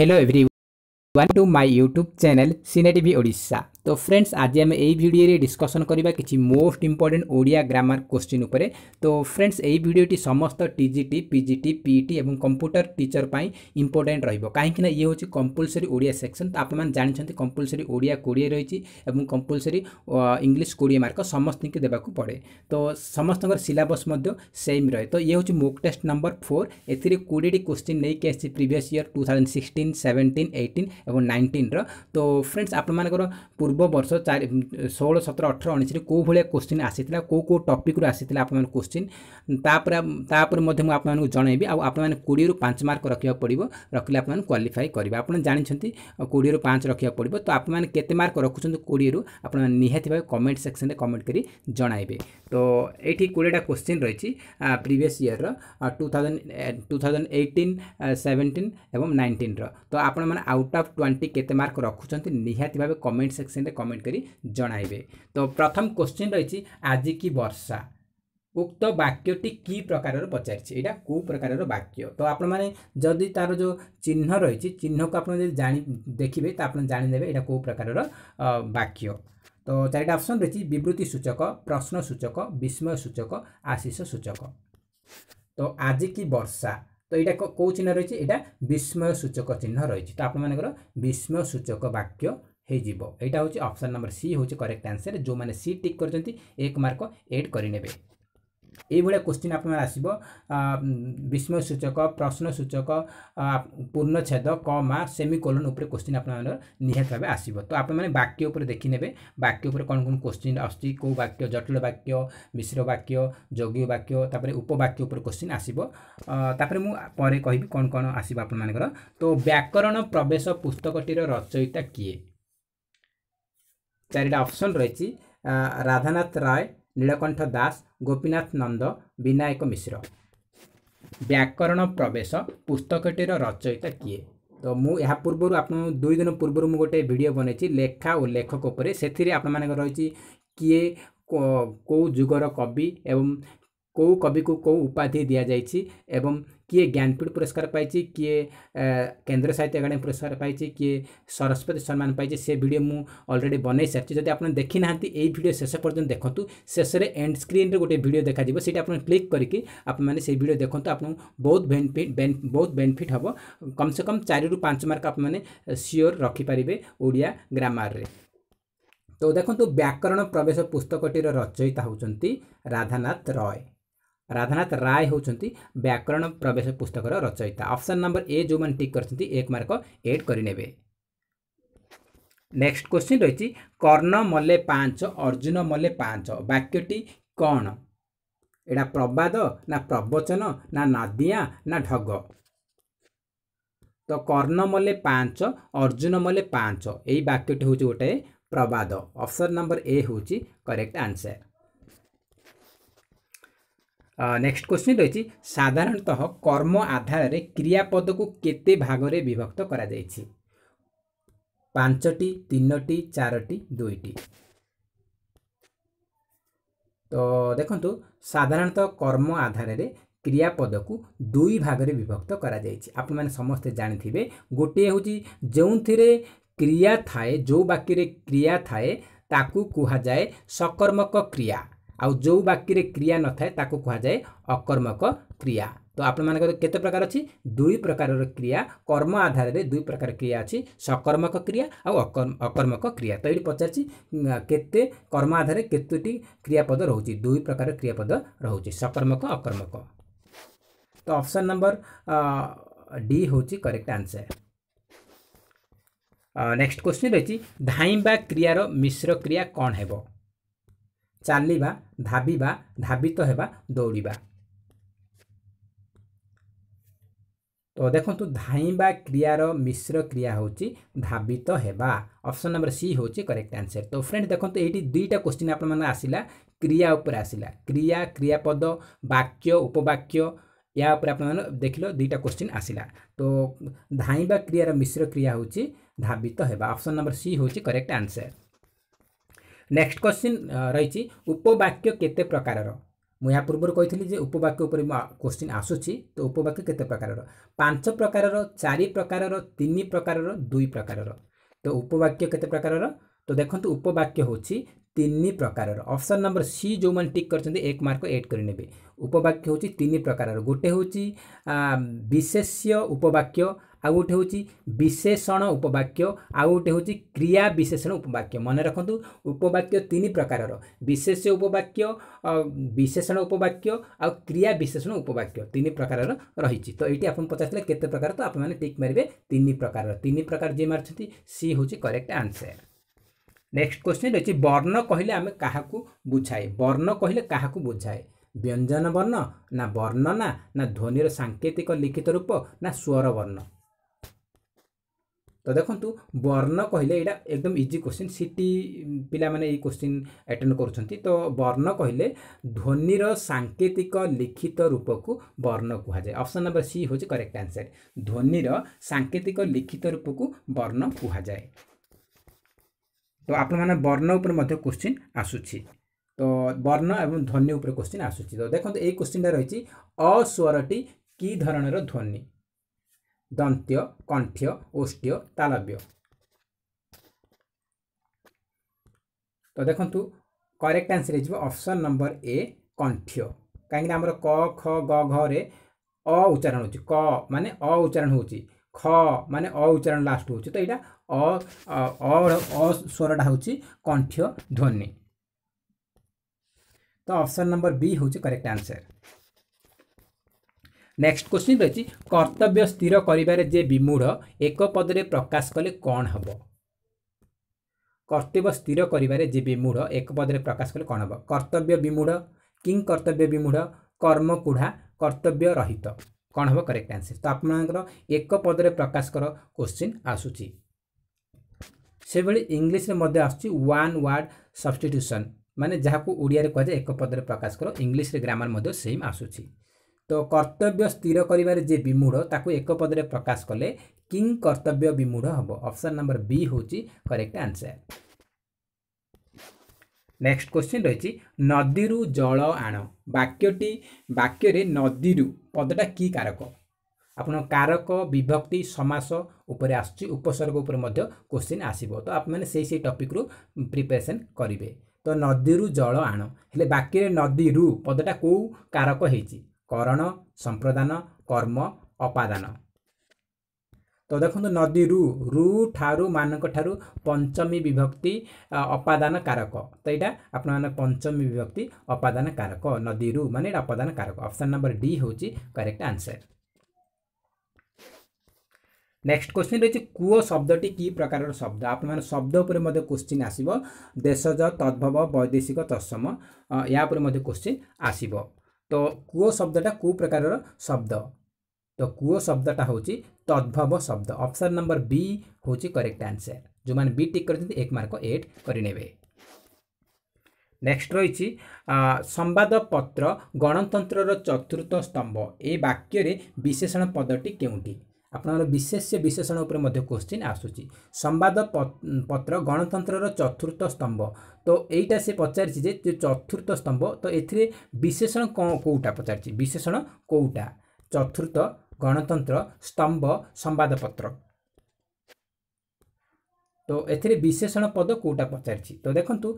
Hello everyone Welcome to my YouTube channel TV Odisha. তো friends আজ আমি এই ভিডিওরে ডিসকসন করা কিছু most important Odia grammar question উপরে তো ফ্রেন্ডস এই ভিডিওটি সমস্ত টিজিটি পিজিটি পিইটি এবং কম্পুটর টিচর পাই ইম্পর্টেন্ট রহব কাহিঁকি না ইয়ে হচ্ছে কম্পলসরি ওড়িয়া সেকশন তো আপনার জাঁচান কম্পলসরি ওড়িয়া কোড়িয়ে রয়েছে এবং কম্পলসরি ইংলিশ কোড়িয়ে মার্ক সমস্ত দেওয়া পড়ে তো সমস্ত সিলাবস সেম রয়ে তো ইয়ে হচ্ছে মুক টেস্ট নম্বর ফোর এতে কোড়িটি কোশ্চিন নেই আসছে previous year two thousand sixteen seventeen eighteen এবং নাইন্টিন্র তো ফ্রেন্ডস আপনার ପୂର୍ବ ବର୍ଷ ଚାରି ଷୋହଳ ସତର ଅଠର ଉଣେଇଶରେ କେଉଁ ଭଳିଆ କୋଶ୍ଚିନ୍ ଆସିଥିଲା କେଉଁ କେଉଁ ଟପିକ୍ରୁ ଆସିଥିଲା ଆପଣମାନେ କୋଶ୍ଚିନ୍ ତାପରେ ତାପରେ ମଧ୍ୟ ମୁଁ ଆପଣମାନଙ୍କୁ ଜଣାଇବି ଆଉ ଆପଣମାନେ କୋଡ଼ିଏରୁ ପାଞ୍ଚ ମାର୍କ ରଖିବାକୁ ପଡ଼ିବ ରଖିଲେ ଆପଣମାନେ କ୍ୱାଲିଫାଇ କରିବେ ଆପଣ ଜାଣିଛନ୍ତି କୋଡ଼ିଏରୁ ପାଞ୍ଚ ରଖିବାକୁ ପଡ଼ିବ ତ ଆପଣମାନେ କେତେ ମାର୍କ ରଖୁଛନ୍ତି କୋଡ଼ିଏରୁ ଆପଣମାନେ ନିହାତି ଭାବେ କମେଣ୍ଟ ସେକ୍ସନରେ କମେଣ୍ଟ କରି ଜଣାଇବେ ତ ଏଇଠି କୋଡ଼ିଏଟା କୋଶ୍ଚିନ୍ ରହିଛି ପ୍ରିଭିୟସ୍ ଇୟର୍ର two thousand two thousand eighteen seventeen ଏବଂ ନାଇଣ୍ଟିନ୍ର ତ ଆପଣମାନେ ଆଉଟ୍ ଅଫ୍ ଟ୍ୱେଣ୍ଟି କେତେ ମାର୍କ ରଖୁଛନ୍ତି ନିହାତି ଭାବେ କମେଣ୍ଟ ସେକ୍ସନ ସେକ୍ସନରେ କମେଣ୍ଟ କରି ଜଣାଇବେ ତ ପ୍ରଥମ କୋଶ୍ଚିନ୍ ରହିଛି ଆଜି କି ବର୍ଷା ଉକ୍ତ ବାକ୍ୟଟି କି ପ୍ରକାରର ପଚାରିଛି ଏଇଟା କେଉଁ ପ୍ରକାରର ବାକ୍ୟ ତ ଆପଣମାନେ ଯଦି ତା'ର ଯେଉଁ ଚିହ୍ନ ରହିଛି ଚିହ୍ନକୁ ଆପଣ ଯଦି ଜାଣି ଦେଖିବେ ତ ଆପଣ ଜାଣିନେବେ ଏଇଟା କେଉଁ ପ୍ରକାରର ବାକ୍ୟ ତ ଚାରିଟା ଅପସନ୍ ରହିଛି ବିବୃତ୍ତି ସୂଚକ ପ୍ରଶ୍ନ ସୂଚକ ବିସ୍ମୟ ସୂଚକ ଆଶିଷ ସୂଚକ ତ ଆଜି କି ବର୍ଷା ତ ଏଇଟା କେଉଁ ଚିହ୍ନ ରହିଛି ଏଇଟା ବିସ୍ମୟ ସୂଚକ ଚିହ୍ନ ରହିଛି ତ ଆପଣମାନଙ୍କର ବିସ୍ମୟ ସୂଚକ ବାକ୍ୟ ହୋଇଯିବ ଏଇଟା ହେଉଛି ଅପସନ୍ ନମ୍ବର ସି ହେଉଛି କରେକ୍ଟ ଆନ୍ସର୍ ଯେଉଁମାନେ ସି ଟିକ୍ କରିଛନ୍ତି ଏକ ମାର୍କ ଏଡ଼୍ କରିନେବେ ଏଇଭଳିଆ କୋଶ୍ଚିନ୍ ଆପଣମାନେ ଆସିବ ବିସ୍ମୟ ସୂଚକ ପ୍ରଶ୍ନ ସୂଚକ ପୂର୍ଣ୍ଣଛେଦ କମା ସେମିକୋଲନ୍ ଉପରେ କୋଶ୍ଚିନ୍ ଆପଣମାନଙ୍କର ନିହାତି ଭାବେ ଆସିବ ତ ଆପଣମାନେ ବାକ୍ୟ ଉପରେ ଦେଖିନେବେ ବାକ୍ୟ ଉପରେ କ'ଣ କ'ଣ କୋଶ୍ଚିନ୍ ଆସୁଛି କେଉଁ ବାକ୍ୟ ଜଟିଳ ବାକ୍ୟ ମିଶ୍ର ବାକ୍ୟ ଯୌଗୀୟ ବାକ୍ୟ ତାପରେ ଉପବାକ୍ୟ ଉପରେ କୋଶ୍ଚିନ୍ ଆସିବ ତାପରେ ମୁଁ ପରେ କହିବି କ'ଣ କ'ଣ ଆସିବ ଆପଣମାନଙ୍କର ତ ବ୍ୟାକରଣ ପ୍ରବେଶ ପୁସ୍ତକଟିର ରଚୟିତା କିଏ চারিটা অপসন রয়েছে রাধানাথ রায় নীলকণ্ঠ দাস গোপীনাথ নন্দ বিনায়ক মিশ্র ବ୍ୟାକରଣ ପ୍ରବେଶ ପୁସ୍ତକଟିର ରଚୟିତା କିଏ ତ ମୁଁ ଏହା ପୂର୍ବରୁ ଆପଣଙ୍କୁ ଦୁଇ ଦିନ ପୂର୍ବରୁ ମୁଁ ଗୋଟେ ଭିଡ଼ିଓ ବନେଇଛି ଲେଖା ଓ ଲେଖକ ଉପରେ ସେଥିରେ ଆପଣମାନଙ୍କର ରହିଛି କିଏ କେଉଁ ଯୁଗର କବି ଏବଂ कौ कवि को कौ उपाधि दि जाए किए ज्ञानपीठ पुरस्कार पाई किए केन्द्र साहित्य अकाडेमी पुरस्कार पाई किए सरस्वती सम्मान पाई से भिड मुझरेडी बनई सारी जब आप देखी ना भिडियो शेष पर्यटन देखते शेष में एंड स्क्रीन में गोटे भिडियो देखा से क्लिक करके आपने भिडियो देखते आप बहुत बहुत बेनिफिट हम कम से कम चारु पांच मार्क आपने सियोर रखिपारे ओडिया ग्रामारे तो देखो व्याकरण प्रवेश पुस्तकटी रचयिता होती राधानाथ रॉय ରାଧାନାଥ ରାୟ ହେଉଛନ୍ତି ବ୍ୟାକରଣ ପ୍ରବେଶ ପୁସ୍ତକର ରଚୟିତା ଅପସନ୍ ନମ୍ବର ଏ ଯେଉଁମାନେ ଟିକ୍ କରିଛନ୍ତି ଏକ ମାର୍କ ଏଡ୍ କରିନେବେ ନେକ୍ସଟ କ୍ୱେଶ୍ଚିନ୍ ରହିଛି କର୍ଣ୍ଣ ମଲେ ପାଞ୍ଚ ଅର୍ଜୁନ ମଲେ ପାଞ୍ଚ ବାକ୍ୟଟି କ'ଣ ଏଇଟା ପ୍ରବାଦ ନା ପ୍ରବଚନ ନା ନାଦିଆ ନା ଢଗ ତ କର୍ଣ୍ଣ ମଲେ ପାଞ୍ଚ ଅର୍ଜୁନ ମଲେ ପାଞ୍ଚ ଏଇ ବାକ୍ୟଟି ହେଉଛି ଗୋଟାଏ ପ୍ରବାଦ ଅପସନ୍ ନମ୍ବର ଏ ହେଉଛି କରେକ୍ଟ ଆନ୍ସର୍ ନେକ୍ସଟ କ୍ୱେଶ୍ଚିନ୍ ରହିଛି ସାଧାରଣତଃ କର୍ମ ଆଧାରରେ କ୍ରିୟାପଦକୁ କେତେ ଭାଗରେ ବିଭକ୍ତ କରାଯାଇଛି ପାଞ୍ଚଟି ତିନୋଟି ଚାରୋଟି ଦୁଇଟି ତ ଦେଖନ୍ତୁ ସାଧାରଣତଃ କର୍ମ ଆଧାରରେ କ୍ରିୟାପଦକୁ ଦୁଇ ଭାଗରେ ବିଭକ୍ତ କରାଯାଇଛି ଆପଣମାନେ ସମସ୍ତେ ଜାଣିଥିବେ ଗୋଟିଏ ହେଉଛି ଯେଉଁଥିରେ କ୍ରିୟା ଥାଏ ଯେଉଁ ବାକ୍ୟରେ କ୍ରିୟା ଥାଏ ତାକୁ କୁହାଯାଏ ସକର୍ମକ କ୍ରିୟା जो वाक्य क्रिया न था कहुए अकर्मक क्रिया तो आपण केते प्रकार अच्छी दुई प्रकार क्रिया कर्म आधार में दुई प्रकार क्रिया अच्छी सकर्मक क्रिया आ अकर्मक क्रिया तो ये पचारे कर्म आधार केतोटी क्रियापद रोच दुई प्रकार क्रियापद रोच सकर्मक अकर्मक तो ऑप्शन नंबर डी हूँ करेक्ट आंसर नेक्स्ट क्वेश्चन रही धाईवा क्रियार मिश्र क्रिया कौन है चल धाबा धावित तो होगा दौड़ा तो देखो देखु धाइवा क्रियार मिश्र क्रिया हूँ धावित तो होगा ऑप्शन नंबर सी हूँ करेक्ट आंसर तो फ्रेंड देखो ये दुईटा क्वेश्चन आप आसला क्रिया उपर आसला क्रिया क्रियापद वाक्य उपवाक्य या उपर आप देख लुईटा क्वेश्चन आसला तो धाईवा क्रियार मिश्र क्रिया हूँ धावित तो होगा ऑप्शन नंबर सी हूँ करेक्ट आंसर নেক্সট কোশ্চিন ରହିଛି ଉପବାକ୍ୟ କେତେ ପ୍ରକାରର ମୁଁ ଏହା ପୂର୍ବରୁ କହିଥିଲି ଯେ ଉପବାକ୍ୟ ଉପରେ ମୁଁ କୋଶ୍ଚିନ୍ ଆସୁଛି ତ ଉପବାକ୍ୟ କେତେ ପ୍ରକାରର ପାଞ୍ଚ ପ୍ରକାରର ଚାରି ପ୍ରକାରର ତିନି ପ୍ରକାରର ଦୁଇ ପ୍ରକାରର ତ ଉପବାକ୍ୟ କେତେ ପ୍ରକାରର ତ ଦେଖନ୍ତୁ ଉପବାକ୍ୟ ହେଉଛି ତିନି ପ୍ରକାରର ଅପସନ୍ ନମ୍ବର ସି ଯେଉଁମାନେ ଟିକ୍ କରିଛନ୍ତି ଏକ ମାର୍କ ଏଡ୍ କରିନେବେ ଉପବାକ୍ୟ ହେଉଛି ତିନି ପ୍ରକାରର ଗୋଟେ ହେଉଛି ବିଶେଷ୍ୟ ଉପବାକ୍ୟ ଆଉ ଗୋଟେ ହେଉଛି ବିଶେଷଣ ଉପବାକ୍ୟ ଆଉ ଗୋଟେ ହେଉଛି କ୍ରିୟା ବିଶେଷଣ ଉପବାକ୍ୟ ମନେ ରଖନ୍ତୁ ଉପବାକ୍ୟ ତିନି ପ୍ରକାରର ବିଶେଷ ଉପବାକ୍ୟ ବିଶେଷଣ ଉପବାକ୍ୟ ଆଉ କ୍ରିୟା ବିଶେଷଣ ଉପବାକ୍ୟ ତିନି ପ୍ରକାରର ରହିଛି ତ ଏଇଠି ଆପଣ ପଚାରିଥିଲେ କେତେ ପ୍ରକାର ତ ଆପଣମାନେ ଟିକ୍ ମାରିବେ ତିନି ପ୍ରକାରର ତିନି ପ୍ରକାର ଯିଏ ମାରୁଛନ୍ତି ସି ହେଉଛି କରେକ୍ଟ ଆନ୍ସର୍ ନେକ୍ସଟ କ୍ୱେଶ୍ଚିନ୍ ରହିଛି ବର୍ଣ୍ଣ କହିଲେ ଆମେ କାହାକୁ ବୁଝାଏ ବର୍ଣ୍ଣ କହିଲେ କାହାକୁ ବୁଝାଏ ବ୍ୟଞ୍ଜନ ବର୍ଣ୍ଣ ନା ବର୍ଣ୍ଣନା ନା ଧ୍ୱନିର ସାଙ୍କେତିକ ଲିଖିତ ରୂପ ନା ସ୍ୱର ବର୍ଣ୍ଣ দেখন্তু বর্ণ কহিলে এটা একদম ইজি কোশ্চিন সিটি পিলামানে এই কোশ্চিন আটেন্ড করুচন্তি তো বর্ণ কহিলে ধ্বনির সাংকেতিক লিখিত রূপকু বর্ণ কুহযায় অপশন নম্বর সি হচ্ছে করেক্ট আনসার ধ্বনির সাংকেতিক লিখিত রূপকু বর্ণ কুহযায় তো আপনার বর্ণ উপরে মধ্যে কোশ্চিন আসুছি তো বর্ণ এবং ধ্বনি উপরে কোশ্চিন আসুছি তো দেখুন এই কোশ্চিনটা রয়েছে অস্বরটি কি ধরনের ধ্বনি दंत्य कंठ्य ओष्ट्य तालव्य तो देखु correct answer option number A कंठ्य कहीं आम क ख ग घरे अ उच्चारण हो मानने अ उच्चारण हो ख मान अ उच्चारण लास्ट हो तो यहाँ अ स्वरटा हूँ कंठ्य ध्वनि तो ऑप्शन नंबर बी हूँ करेक्ट आंसर नेक्स्ट क्वि रहेछ कर्तव्य स्थिर जे विमूढ एक पद पदले प्रकाश कले कर्तव्य स्थिर जे विमूढ एक पद पदले प्रकाश कले कन हेर्नु कर्तव्य विमुढ किङ कर्तव्य कर्म कर्मकुढा कर्तव्य रहित करेक्ट आन्सर तो आप एक पद प्रकाश पदले प्रकाशको क् कोश्चिन् आसु सबै इङ्लिस आसु वान् वार्ड सबस्टिट्युसन मैले जहाँको उडिस एक पद प्रकाश पदले ग्रामर इङ्ग्लिस सेम आसु ତ କର୍ତ୍ତବ୍ୟ ସ୍ଥିର କରିବାରେ ଯିଏ ବିମୁଢ଼ ତାକୁ ଏକ ପଦରେ ପ୍ରକାଶ କଲେ କିଂ କର୍ତ୍ତବ୍ୟ ବିମୁଢ଼ ହେବ ଅପସନ୍ ନମ୍ବର ବି ହେଉଛି କରେକ୍ଟ ଆନ୍ସର ନେକ୍ସଟ କ୍ୱେଶ୍ଚିନ୍ ରହିଛି ନଦୀରୁ ଜଳ ଆଣ ବାକ୍ୟଟି ବାକ୍ୟରେ ନଦୀରୁ ପଦଟା କି କାରକ ଆପଣ କାରକ ବିଭକ୍ତି ସମାସ ଉପରେ ଆସୁଛି ଉପସର୍ଗ ଉପରେ ମଧ୍ୟ କ୍ୱେଶ୍ଚିନ୍ ଆସିବ ତ ଆପଣମାନେ ସେହି ସେହି ଟପିକ୍ରୁ ପ୍ରିପାରେସନ୍ କରିବେ ତ ନଦୀରୁ ଜଳ ଆଣ ହେଲେ ବାକ୍ୟରେ ନଦୀରୁ ପଦଟା କେଉଁ କାରକ ହେଇଛି करण संप्रदान कर्म अपादान तो नदी रु रु ठारु मनको ठारु पंचमी विभक्ति अपादान कारक तो त यटा पंचमी विभक्ति अपादान कारक नदी रु म कारक अप्सन नम्बर डी हौ करेक्ट आन्सर नेक्स्ट क्वेसन रहेछ कू शब्द टी कि प्रकार शब्द आप शब्द क्वेश्चन आसीबो देशज तद्भव बैदेशिक तत्सम यहाँ क्वेश्चन आसीबो ତ କୂଅ ଶବ୍ଦଟା କେଉଁ ପ୍ରକାରର ଶବ୍ଦ ତ କୂଅ ଶବ୍ଦଟା ହେଉଛି ତଦ୍ଭବ ଶବ୍ଦ ଅପସନ୍ ନମ୍ବର ବି ହେଉଛି କରେକ୍ଟ ଆନ୍ସର୍ ଯେଉଁମାନେ ବି ଟିକ୍ କରିଛନ୍ତି ଏକ ମାର୍କ ଏଟ୍ କରିନେବେ ନେକ୍ସଟ ରହିଛି ସମ୍ବାଦପତ୍ର ଗଣତନ୍ତ୍ରର ଚତୁର୍ଥ ସ୍ତମ୍ଭ ଏ ବାକ୍ୟରେ ବିଶେଷଣ ପଦଟି କେଉଁଠି ଆପଣଙ୍କର ବିଶେଷ ବିଶେଷଣ ଉପରେ ମଧ୍ୟ କ୍ୱେଶ୍ଚିନ୍ ଆସୁଛି ସମ୍ବାଦ ପତ୍ର ଗଣତନ୍ତ୍ରର ଚତୁର୍ଥ ସ୍ତମ୍ଭ ତ ଏଇଟା ସେ ପଚାରିଛି ଯେ ଚତୁର୍ଥ ସ୍ତମ୍ଭ ତ ଏଥିରେ ବିଶେଷଣ କ'ଣ କେଉଁଟା ପଚାରିଛି ବିଶେଷଣ କେଉଁଟା ଚତୁର୍ଥ ଗଣତନ୍ତ୍ର ସ୍ତମ୍ଭ ସମ୍ବାଦପତ୍ର ତ ଏଥିରେ ବିଶେଷଣ ପଦ କେଉଁଟା ପଚାରିଛି ତ ଦେଖନ୍ତୁ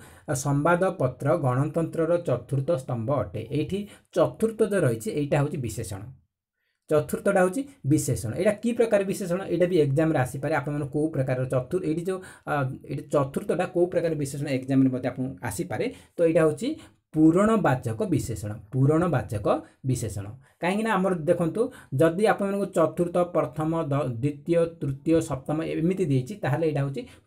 ସମ୍ବାଦପତ୍ର ଗଣତନ୍ତ୍ରର ଚତୁର୍ଥ ସ୍ତମ୍ଭ ଅଟେ ଏଇଠି ଚତୁର୍ଥ ଯେଉଁ ରହିଛି ଏଇଟା ହେଉଛି ବିଶେଷଣ চতুর্থটা হচ্ছে বিশেষণ এটা কি প্রকার বিশেষণ এটা বি এক্সামে আসিপরে আপনার কেউ প্রকার চতুর্থ এটি যে এটা চতুর্থটা কেউ প্রকার বিশেষণ এক্সামে মধ্যে আপনার আসিপরে তো এটা হচ্ছে পুরণবাচক বিশেষণ পুরণবাচক বিশেষণ कहीँक आम देख्नु चतुर्थ प्रथम द्वितीय तृतीय सप्तम एमि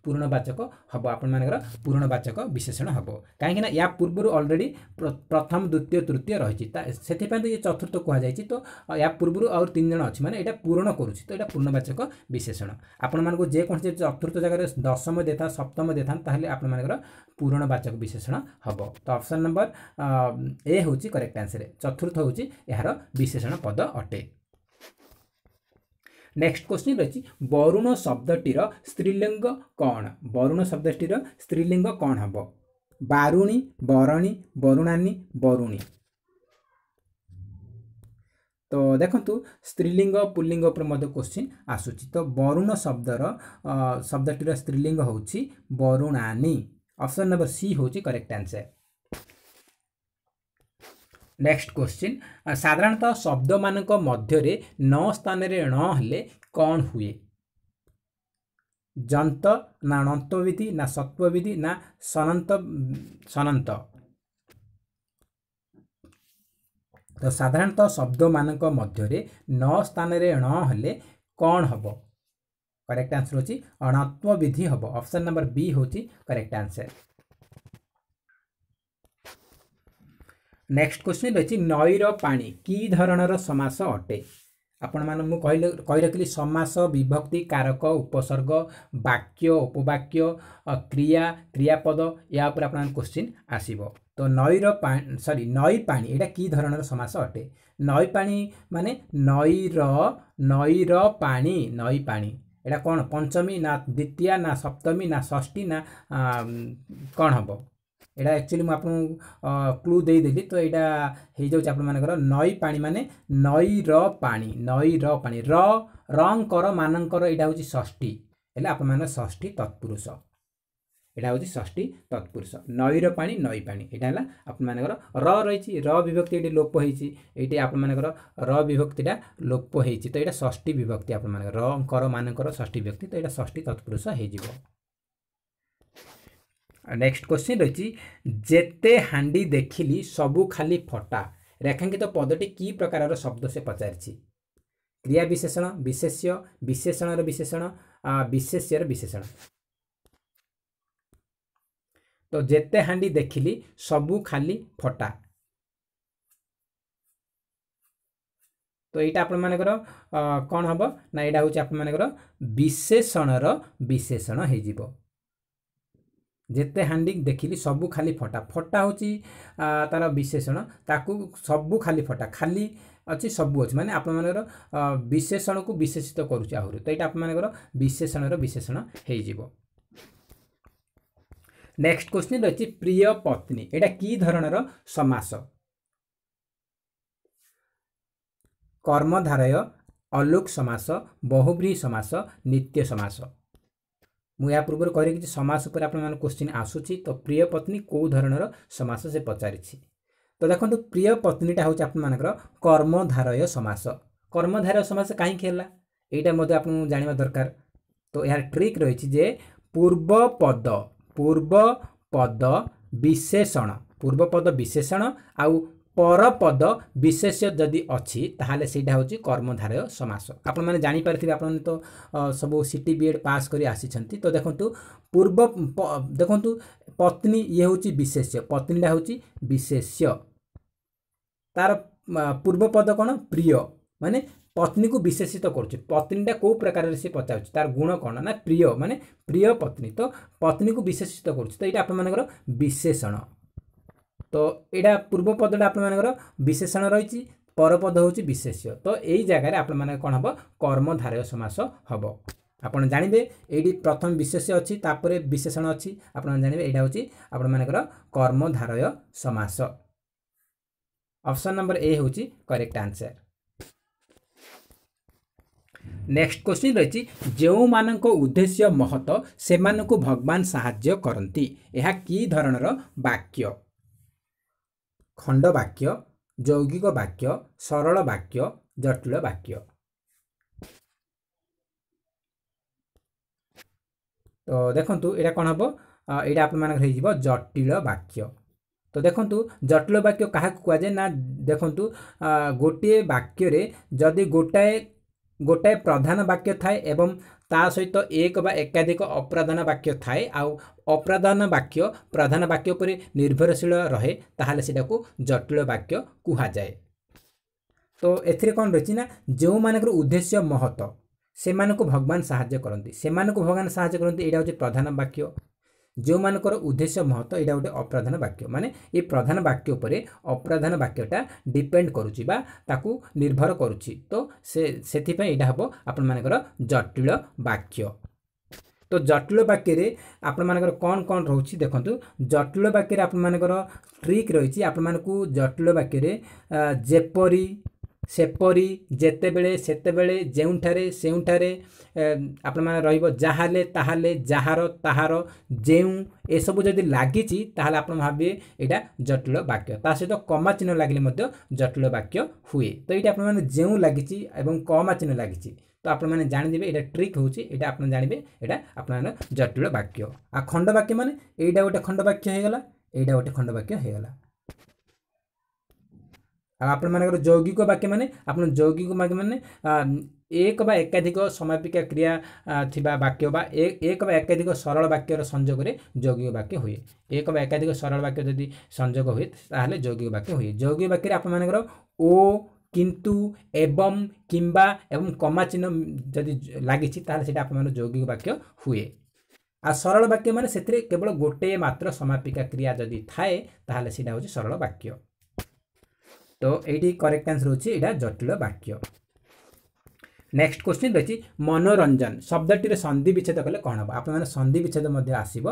तुणवाचक हे आपान पूर्णवाचक विशेषण हौ कहीँक न यहाँ पूर्वहरू अलरेडी प्रथम द्वितीय तृतीय रहेँ त चतुर्थ कुवाइन्छ तो या पूर्व तो पूर पूर्णवाचक विशेषण आप जो चतुर्थ जस्तो दसम देख सप्तम देखन् तपाईँ म पूर्णवाचक विशेषण तो अप्सन नंबर ए हौ करसर चतुर्थ हो ବିଶେଷଣ ପଦ ଅଟେ ନେକ୍ସଟ କ୍ୱେଶ୍ଚିନ୍ ରହିଛି ବରୁଣ ଶବ୍ଦଟିର ସ୍ତ୍ରୀଲିଙ୍ଗ କ'ଣ ବରୁଣ ଶବ୍ଦଟିର ସ୍ତ୍ରୀଲିଙ୍ଗ କ'ଣ ହେବ ବାରୁଣୀ ବରଣୀ ବରୁଣାନୀ ବରୁଣୀ ତ ଦେଖନ୍ତୁ ସ୍ତ୍ରୀଲିଙ୍ଗ ପୁଲ୍ଲିଙ୍ଗ ଉପରେ ମଧ୍ୟ କ୍ୱେଶ୍ଚିନ୍ ଆସୁଛି ତ ବରୁଣ ଶବ୍ଦର ଶବ୍ଦଟିର ସ୍ତ୍ରୀଲିଙ୍ଗ ହେଉଛି ବରୁଣାନୀ ଅପସନ୍ ନମ୍ବର ସି ହେଉଛି କରେକ୍ଟ ଆନ୍ସର୍ ନେକ୍ସଟ କ୍ୱେଶ୍ଚିନ୍ ସାଧାରଣତଃ ଶବ୍ଦମାନଙ୍କ ମଧ୍ୟରେ ନ ସ୍ଥାନରେ ଣ ହେଲେ କ'ଣ ହୁଏ ଯନ୍ତ ନା ଣନ୍ତବିଧି ନା ସତ୍ୱବିଧି ନା ସନନ୍ତ ସନନ୍ତ ତ ସାଧାରଣତଃ ଶବ୍ଦମାନଙ୍କ ମଧ୍ୟରେ ନ ସ୍ଥାନରେ ଣ ହେଲେ କ'ଣ ହେବ କରେକ୍ଟ ଆନ୍ସର ହେଉଛି ଅଣତ୍ୱବିଧି ହେବ ଅପସନ୍ ନମ୍ବର ବି ହେଉଛି କରେକ୍ଟ ଆନ୍ସର ନେକ୍ସଟ କ୍ୱେଶ୍ଚିନ୍ ରହିଛି ନଈର ପାଣି କି ଧରଣର ସମାସ ଅଟେ ଆପଣମାନଙ୍କୁ ମୁଁ କହିଲେ କହି ରଖିଲି ସମାସ ବିଭକ୍ତି କାରକ ଉପସର୍ଗ ବାକ୍ୟ ଉପବାକ୍ୟ କ୍ରିୟା କ୍ରିୟାପଦ ଏହା ଉପରେ ଆପଣଙ୍କ କ୍ୱେଶ୍ଚିନ୍ ଆସିବ ତ ନଈର ପାଣି ସରି ନଈ ପାଣି ଏଇଟା କି ଧରଣର ସମାସ ଅଟେ ନଈ ପାଣି ମାନେ ନଈର ନଈର ପାଣି ନଈ ପାଣି ଏଇଟା କ'ଣ ପଞ୍ଚମୀ ନା ଦ୍ୱିତୀୟା ନା ସପ୍ତମୀ ନା ଷଷ୍ଠୀ ନା କ'ଣ ହେବ एडा एक्चुअली म आपन क्लू दे देली तो एडा हे क्लु दिदे त आप पानी माने नै र पानी नपा र पानी र रंग कर म षी होला षी तत्पुरुष एडा एउटा हौष्ठी तत्पुरुष नै र पानी पानी एडा पा ना एटा र रहि र विभक्ति एडी लोप होई एटी लोपहै छ एटि आपिभक्ति लोप होई है तो एडा षठी विभक्ति आर म षी विभक्ति तत्पुरुष हे जीवो নেক্সট কোশ্চিন রয়েছে যেতে হাঁডি দেখিলি সবু খালি ফটা রেখাঙ্কিত পদটি কি প্রকারর শব্দ সে পচারিছি ক্রিয়া বিশেষণ বিশেষ্য বিশেষণর বিশেষণ বিশেষ্যর বিশেষণ তো যেতে হাঁডি দেখিলি সবু খালি ফটা তো এইটা ଆପଣମାନଙ୍କର କ'ଣ ହେବ ନା ଏଇଟା ହେଉଛି ଆପଣମାନଙ୍କର ବିଶେଷଣର ବିଶେଷଣ ହେଇଯିବ जे हान्डिक देखि सब खाली फटा फटा हौ चाहिँ त विशेषण ता सब खाली फटा खाली सब खालि अझ सबुअन विशेषण को विशेषित विशेषण विशेषण आशेषण नेक्स्ट क्वेश्चन रहेछ प्रिय पत्नी एउटा कि धर समास कर्मधारय अलुक समास बहुव्रीहि समास नित्य समास ମୁଁ ଏହା ପୂର୍ବରୁ କହିଲି କିଛି ସମାସ ଉପରେ ଆପଣମାନେ କୋଶ୍ଚିନ୍ ଆସୁଛି ତ ପ୍ରିୟ ପତ୍ନୀ କେଉଁ ଧରଣର ସମାସ ସେ ପଚାରିଛି ତ ଦେଖନ୍ତୁ ପ୍ରିୟ ପତ୍ନୀଟା ହେଉଛି ଆପଣମାନଙ୍କର କର୍ମଧାରୟ ସମାସ କର୍ମଧାରୟ ସମାସ କାହିଁକି ହେଲା ଏଇଟା ମଧ୍ୟ ଆପଣଙ୍କୁ ଜାଣିବା ଦରକାର ତ ଏହାର ଟ୍ରିକ୍ ରହିଛି ଯେ ପୂର୍ବ ପଦ ପୂର୍ବ ପଦ ବିଶେଷଣ ପୂର୍ବ ପଦ ବିଶେଷଣ ଆଉ পরপদ বিশেষ যদি অছি তাহলে সেইটা হচ্ছে কর্মধারয় সমাস আপনার জাঁপারি আপনার তো সবু সিটি বিএড পাস করে আসিছেন তো দেখুন পূর্ব দেখুন পত্নী ইয়ে হচ্ছে বিশেষ পত্নীটা হচ্ছে বিশেষ তার পূর্বপদ কোণ প্রিয় মানে ପତ୍ନୀକୁ ବିଶେଷିତ କରୁଛି ପତ୍ନୀଟା କେଉଁ ପ୍ରକାରରେ ସେ ପଚାରୁଛି ତାର ଗୁଣ କ'ଣ ନା ପ୍ରିୟ ମାନେ ପ୍ରିୟ ପତ୍ନୀ ତ ପତ୍ନୀକୁ ବିଶେଷିତ କରୁଛି ତ ଏଇଟା ଆପଣମାନଙ୍କର ବିଶେଷଣ তো ଏଇଟା ପୂର୍ବ ପଦଟା ଆପଣମାନଙ୍କର ବିଶେଷଣ ରହିଛି ପରପଦ ହେଉଛି ବିଶେଷ୍ୟ ତ ଏଇ ଜାଗାରେ ଆପଣମାନେ କ'ଣ ହେବ କର୍ମଧାରୟ ସମାସ ହେବ ଆପଣ ଜାଣିବେ ଏଇଠି ପ୍ରଥମ ବିଶେଷ୍ୟ ଅଛି ତାପରେ ବିଶେଷଣ ଅଛି ଆପଣମାନେ ଜାଣିବେ ଏଇଟା ହେଉଛି ଆପଣମାନଙ୍କର କର୍ମଧାରୟ ସମାସ ଅପସନ୍ ନମ୍ବର ଏ ହେଉଛି କରେକ୍ଟ ଆନ୍ସର୍ ନେକ୍ସଟ କ୍ୱେଶ୍ଚିନ୍ ରହିଛି ଯେଉଁମାନଙ୍କ ଉଦ୍ଦେଶ୍ୟ ମହତ ସେମାନଙ୍କୁ ଭଗବାନ ସାହାଯ୍ୟ କରନ୍ତି ଏହା କି ଧରଣର ବାକ୍ୟ ଖଣ୍ଡବାକ୍ୟ ଯୌଗିକ ବାକ୍ୟ ସରଳ ବାକ୍ୟ ଜଟିଳ ବାକ୍ୟ ତ ଦେଖନ୍ତୁ ଏଇଟା କ'ଣ ହେବ ଏଇଟା ଆପଣମାନଙ୍କର ହେଇଯିବ ଜଟିଳ ବାକ୍ୟ ତ ଦେଖନ୍ତୁ ଜଟିଳ ବାକ୍ୟ କାହାକୁ କୁହାଯାଏ ନା ଦେଖନ୍ତୁ ଗୋଟିଏ ବାକ୍ୟରେ ଯଦି ଗୋଟାଏ ଗୋଟାଏ ପ୍ରଧାନ ବାକ୍ୟ ଥାଏ ଏବଂ ତା ସହିତ ଏକ ବା ଏକାଧିକ ଅପ୍ରାଧାନ ବାକ୍ୟ ଥାଏ ଆଉ ଅପ୍ରାଧାନ ବାକ୍ୟ ପ୍ରଧାନ ବାକ୍ୟ ଉପରେ ନିର୍ଭରଶୀଳ ରହେ ତାହେଲେ ସେଟାକୁ ଜଟିଳ ବାକ୍ୟ କୁହାଯାଏ ତ ଏଥିରେ କ'ଣ ରହିଛି ନା ଯେଉଁମାନଙ୍କର ଉଦ୍ଦେଶ୍ୟ ମହତ ସେମାନଙ୍କୁ ଭଗବାନ ସାହାଯ୍ୟ କରନ୍ତି ସେମାନଙ୍କୁ ଭଗବାନ ସାହାଯ୍ୟ କରନ୍ତି ଏଇଟା ହେଉଛି ପ୍ରଧାନ ବାକ୍ୟ ଯେଉଁମାନଙ୍କର ଉଦ୍ଦେଶ୍ୟ ମହତ ଏଇଟା ଗୋଟେ ଅପ୍ରାଧାନ ବାକ୍ୟ ମାନେ ଏ ପ୍ରଧାନ ବାକ୍ୟ ଉପରେ ଅପ୍ରାଧାନ ବାକ୍ୟଟା ଡିପେଣ୍ଡ କରୁଛି ବା ତାକୁ ନିର୍ଭର କରୁଛି ତ ସେ ସେଥିପାଇଁ ଏଇଟା ହେବ ଆପଣମାନଙ୍କର ଜଟିଳ ବାକ୍ୟ ତ ଜଟିଳ ବାକ୍ୟରେ ଆପଣମାନଙ୍କର କ'ଣ କ'ଣ ରହୁଛି ଦେଖନ୍ତୁ ଜଟିଳ ବାକ୍ୟରେ ଆପଣମାନଙ୍କର ଟ୍ରିକ୍ ରହିଛି ଆପଣମାନଙ୍କୁ ଜଟିଳ ବାକ୍ୟରେ ଯେପରି ସେପରି ଯେତେବେଳେ ସେତେବେଳେ ଯେଉଁଠାରେ ସେଉଁଠାରେ ଆପଣମାନେ ରହିବ ଯାହାହେଲେ ତାହେଲେ ଯାହାର ତାହାର ଯେଉଁ ଏସବୁ ଯଦି ଲାଗିଛି ତାହେଲେ ଆପଣ ଭାବିବେ ଏଇଟା ଜଟିଳ ବାକ୍ୟ ତା ସହିତ କମା ଚିହ୍ନ ଲାଗିଲେ ମଧ୍ୟ ଜଟିଳ ବାକ୍ୟ ହୁଏ ତ ଏଇଟା ଆପଣମାନେ ଯେଉଁ ଲାଗିଛି ଏବଂ କମା ଚିହ୍ନ ଲାଗିଛି ତ ଆପଣମାନେ ଜାଣିଦେବେ ଏଇଟା ଟ୍ରିକ୍ ହେଉଛି ଏଇଟା ଆପଣ ଜାଣିବେ ଏଇଟା ଆପଣମାନେ ଜଟିଳ ବାକ୍ୟ ଆଉ ଖଣ୍ଡବାକ୍ୟ ମାନେ ଏଇଟା ଗୋଟେ ଖଣ୍ଡବାକ୍ୟ ହେଇଗଲା ଏଇଟା ଗୋଟେ ଖଣ୍ଡବାକ୍ୟ ହେଇଗଲା ଆପଣମାନଙ୍କର ଯୌଗିକ ବାକ୍ୟ ମାନେ ଆପଣ ଯୌଗିକ ବାକ୍ୟ ମାନେ ଏକ ବା ଏକାଧିକ ସମାପିକା କ୍ରିୟା ଥିବା ବାକ୍ୟ ବା ଏକ ବା ଏକାଧିକ ସରଳ ବାକ୍ୟର ସଂଯୋଗରେ ଯୌଗିକ ବାକ୍ୟ ହୁଏ ଏକ ବା ଏକାଧିକ ସରଳ ବାକ୍ୟ ଯଦି ସଂଯୋଗ ହୁଏ ତାହେଲେ ଯୌଗିକ ବାକ୍ୟ ହୁଏ ଯୌଗିକ ବାକ୍ୟରେ ଆପଣମାନଙ୍କର ଓ କିନ୍ତୁ ଏବଂ କିମ୍ବା ଏବଂ କମା ଚିହ୍ନ ଯଦି ଲାଗିଛି ତାହେଲେ ସେଇଟା ଆପଣମାନଙ୍କ ଯୌଗିକ ବାକ୍ୟ ହୁଏ ଆଉ ସରଳ ବାକ୍ୟ ମାନେ ସେଥିରେ କେବଳ ଗୋଟିଏ ମାତ୍ର ସମାପିକା କ୍ରିୟା ଯଦି ଥାଏ ତାହେଲେ ସେଇଟା ହେଉଛି ସରଳ ବାକ୍ୟ তো এইটি করেক্ট আনসর হচ্ছে এটা জটিল বাক্য নেক্সট কোশ্চিন রয়েছে মনোরঞ্জন শব্দটির সন্ধি বিচ্ছেদ কলে কণ হব আপনার সন্ধি বিচ্ছেদ মধ্যে আসব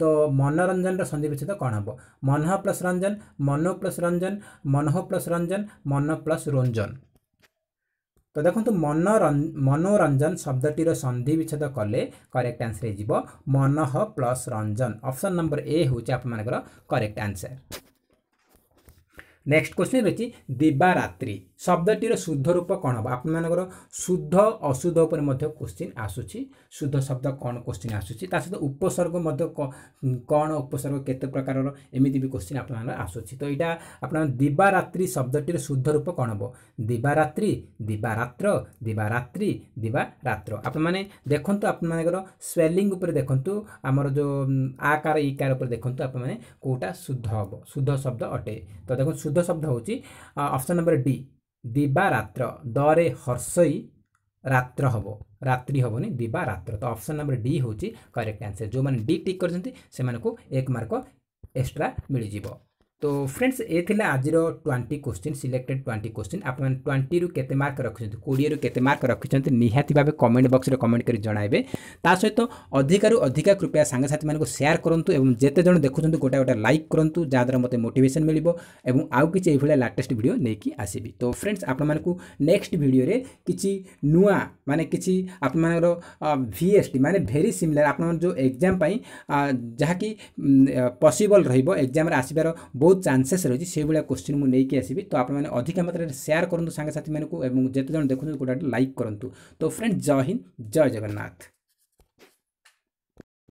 তো মনোরঞ্জনর সন্ধি বিচ্ছেদ কণ হব মনহ প্লস রঞ্জন মন প্লস রঞ্জন মনহ প্লস রঞ্জন মন প্লস রঞ্জন তো দেখন্তু মনোরঞ্জন মনোরঞ্জন শব্দটির সন্ধি বিচ্ছেদ কলে করেক্ট আনসর হয়ে মনহ প্লস রঞ্জন অপশন নম্বর এ হচ্ছে আপনার করেক্ট আনসর नेक्स्ट क्वेश्चन रही दिवारात्रि ଶବ୍ଦଟିର ଶୁଦ୍ଧ ରୂପ କ'ଣ ହେବ ଆପଣମାନଙ୍କର ଶୁଦ୍ଧ ଅଶୁଦ୍ଧ ଉପରେ ମଧ୍ୟ କୋଶ୍ଚିନ୍ ଆସୁଛି ଶୁଦ୍ଧ ଶବ୍ଦ କ'ଣ କୋଶ୍ଚିନ୍ ଆସୁଛି ତା ସହିତ ଉପସର୍ଗ ମଧ୍ୟ କ'ଣ ଉପସର୍ଗ କେତେ ପ୍ରକାରର ଏମିତି ବି କୋଶ୍ଚିନ୍ ଆପଣମାନଙ୍କର ଆସୁଛି ତ ଏଇଟା ଆପଣ ଦିବାରାତ୍ରି ଶବ୍ଦଟିର ଶୁଦ୍ଧ ରୂପ କ'ଣ ହେବ ଦିବାରାତ୍ରି ଦିବାରାତ୍ର ଦିବାରାତ୍ରି ଦିବାରାତ୍ର ଆପଣମାନେ ଦେଖନ୍ତୁ ଆପଣମାନଙ୍କର ସ୍ପେଲିଂ ଉପରେ ଦେଖନ୍ତୁ ଆମର ଯେଉଁ ଆକାର ଇକାର ଉପରେ ଦେଖନ୍ତୁ ଆପଣମାନେ କେଉଁଟା ଶୁଦ୍ଧ ହେବ ଶୁଦ୍ଧ ଶବ୍ଦ ଅଟେ ତ ଦେଖନ୍ତୁ ଶୁଦ୍ଧ ଶବ୍ଦ ହେଉଛି ଅପସନ୍ ନମ୍ବର ଡି ଦିବାରାତ୍ର ଦରେ ହର୍ଷଇ ରାତ୍ର ହେବ ରାତ୍ରି ହେବନି ଦିବାରାତ୍ର ତ ଅପସନ୍ ନମ୍ବର ଡି ହେଉଛି କରେକ୍ଟ ଆନ୍ସର୍ ଯେଉଁମାନେ ଡି ଟିକ୍ କରିଛନ୍ତି ସେମାନଙ୍କୁ ଏକ ମାର୍କ ଏକ୍ସଟ୍ରା ମିଳିଯିବ তো ফ্রেন্ডস এ লা আজির twenty question selected twenty question আপনার টোয়েন্টি রু কেতে মার্ক রাখছেন কোড়ি রু কেতে মার্ক রাখছেন নিহতি ভাবে কমেন্ট বক্সরে কমেন্ট করে জনাইবে তা সহিত অধিকার অধিকা কৃপয়া সাংসাথী মানুষ সেয়ার করতু এবং যেতে জন দেখুম গোটা গোটা লাইক করতু যাদ্বারা মতো মোটিভেসন মিলব এবং আউ কিছু এইভাবে লাটেস্ট ভিডিও নেই আসবি তো ফ্রেন্ডস আপনার নেক্সট ভিডিওরে কিছু নূয়া মানে কিছু আপনার ভিএসটি মানে ভেরি সিমিলার আপনার যে এক্সাম যা কি পসিবল রহব এক্সামে আসবার বহু ବହୁତ ଚାନ୍ସେସ୍ ରହିଛି ସେଇଭଳିଆ କୋଶ୍ଚିନ୍ ମୁଁ ନେଇକି ଆସିବି ତ ଆପଣମାନେ ଅଧିକା ମାତ୍ରାରେ ସେୟାର କରନ୍ତୁ ସାଙ୍ଗସାଥିମାନଙ୍କୁ ଏବଂ ଯେତେଜଣ ଦେଖୁଛନ୍ତି ଗୋଟାଏ ଲାଇକ୍ କରନ୍ତୁ ତ ଫ୍ରେଣ୍ଡ ଜୟ ହିନ୍ଦ ଜୟ ଜଗନ୍ନାଥ